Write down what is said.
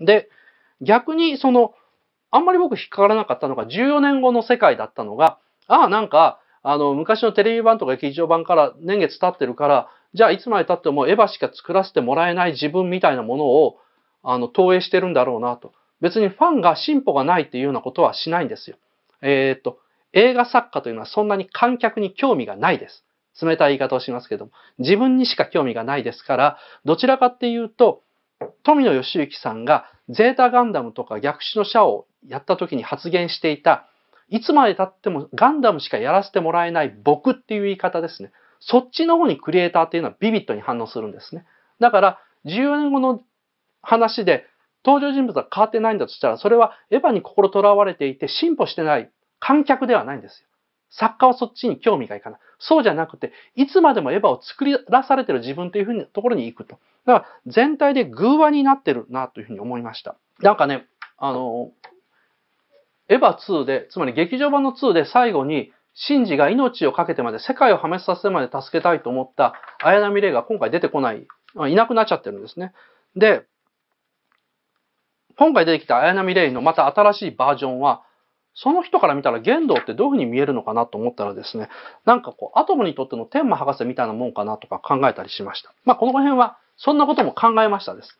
で、逆にその、あんまり僕引っかからなかったのが14年後の世界だったのが、ああ、なんか、あの、昔のテレビ版とか劇場版から年月経ってるから、じゃあいつまで経ってもエヴァしか作らせてもらえない自分みたいなものを、あの、投影してるんだろうなと。別にファンが進歩がないっていうようなことはしないんですよ。えー、っと、映画作家というのはそんなに観客に興味がないです。冷たい言い方をしますけども、自分にしか興味がないですから、どちらかっていうと、富野義行さんがゼータガンダムとか逆視の社をやった時に発言していた、いつまで経ってもガンダムしかやらせてもらえない僕っていう言い方ですね。そっちの方にクリエイターっていうのはビビットに反応するんですね。だから、14年後の話で登場人物が変わってないんだとしたら、それはエヴァに心とらわれていて進歩してない観客ではないんですよ。作家はそっちに興味がいかない。そうじゃなくて、いつまでもエヴァを作り出されてる自分というふうなところに行くと。だから全体で偶話になってるなというふうに思いました。なんかね、あの、エヴァ2で、つまり劇場版の2で最後に、シンジが命を懸けてまで世界を破滅させてまで助けたいと思った綾波レイが今回出てこない、いなくなっちゃってるんですね。で、今回出てきた綾波レイのまた新しいバージョンは、その人から見たら言動ってどういうふうに見えるのかなと思ったらですね、なんかこう、アトムにとっての天馬博士みたいなもんかなとか考えたりしました。まあ、この辺は、そんなことも考えましたです。